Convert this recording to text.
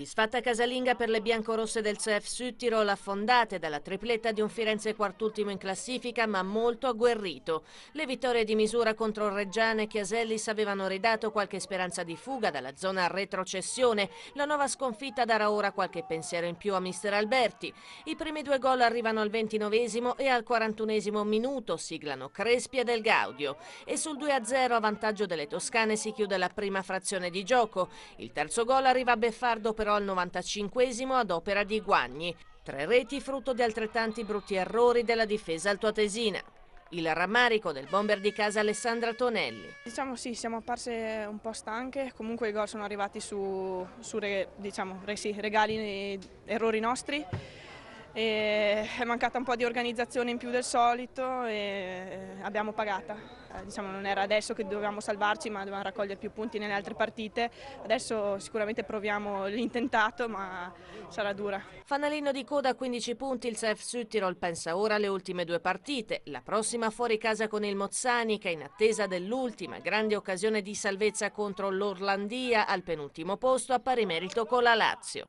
Soddisfatta casalinga per le biancorosse del CF Sud Tirol affondate dalla tripletta di un Firenze quartultimo in classifica ma molto agguerrito. Le vittorie di misura contro Reggiane e Chiasellis avevano ridato qualche speranza di fuga dalla zona retrocessione. La nuova sconfitta darà ora qualche pensiero in più a mister Alberti. I primi due gol arrivano al ventinovesimo e al quarantunesimo minuto, siglano Crespi e Del Gaudio. E sul 2-0 a vantaggio delle Toscane si chiude la prima frazione di gioco. Il terzo gol arriva a Beffardo per però al 95 ad opera di Guagni. Tre reti frutto di altrettanti brutti errori della difesa altoatesina. Il rammarico del bomber di casa Alessandra Tonelli. Diciamo sì, siamo apparse un po' stanche, comunque i gol sono arrivati su, su re, diciamo, re, sì, regali, errori nostri e è mancata un po' di organizzazione in più del solito e eh, abbiamo pagata. Eh, diciamo, non era adesso che dovevamo salvarci ma dovevamo raccogliere più punti nelle altre partite, adesso sicuramente proviamo l'intentato ma sarà dura. Fanalino di coda a 15 punti, il CF Südtirol pensa ora alle ultime due partite, la prossima fuori casa con il Mozzanica in attesa dell'ultima grande occasione di salvezza contro l'Orlandia al penultimo posto a pari merito con la Lazio.